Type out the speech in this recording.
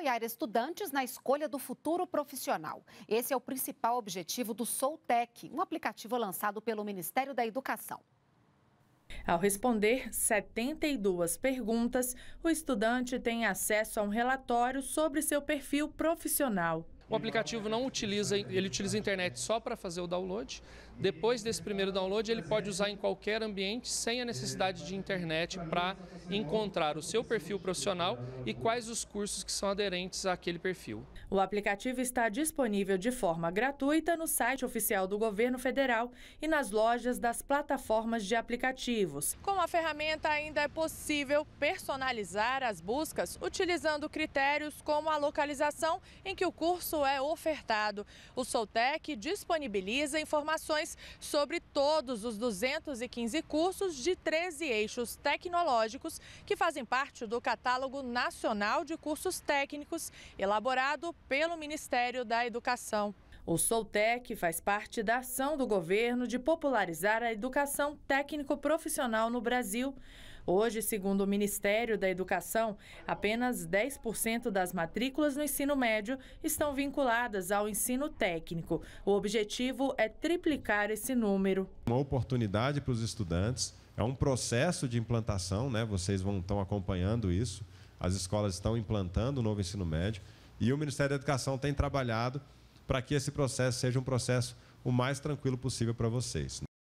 apoiar estudantes na escolha do futuro profissional. Esse é o principal objetivo do Soltec, um aplicativo lançado pelo Ministério da Educação. Ao responder 72 perguntas, o estudante tem acesso a um relatório sobre seu perfil profissional. O aplicativo não utiliza, ele utiliza a internet só para fazer o download. Depois desse primeiro download, ele pode usar em qualquer ambiente sem a necessidade de internet para encontrar o seu perfil profissional e quais os cursos que são aderentes àquele perfil. O aplicativo está disponível de forma gratuita no site oficial do governo federal e nas lojas das plataformas de aplicativos. Com a ferramenta ainda é possível personalizar as buscas utilizando critérios como a localização em que o curso quando é ofertado. O Soltec disponibiliza informações sobre todos os 215 cursos de 13 eixos tecnológicos que fazem parte do Catálogo Nacional de Cursos Técnicos, elaborado pelo Ministério da Educação. O Soltec faz parte da ação do governo de popularizar a educação técnico-profissional no Brasil. Hoje, segundo o Ministério da Educação, apenas 10% das matrículas no ensino médio estão vinculadas ao ensino técnico. O objetivo é triplicar esse número. Uma oportunidade para os estudantes, é um processo de implantação, né? vocês vão, estão acompanhando isso. As escolas estão implantando o novo ensino médio e o Ministério da Educação tem trabalhado para que esse processo seja um processo o mais tranquilo possível para vocês.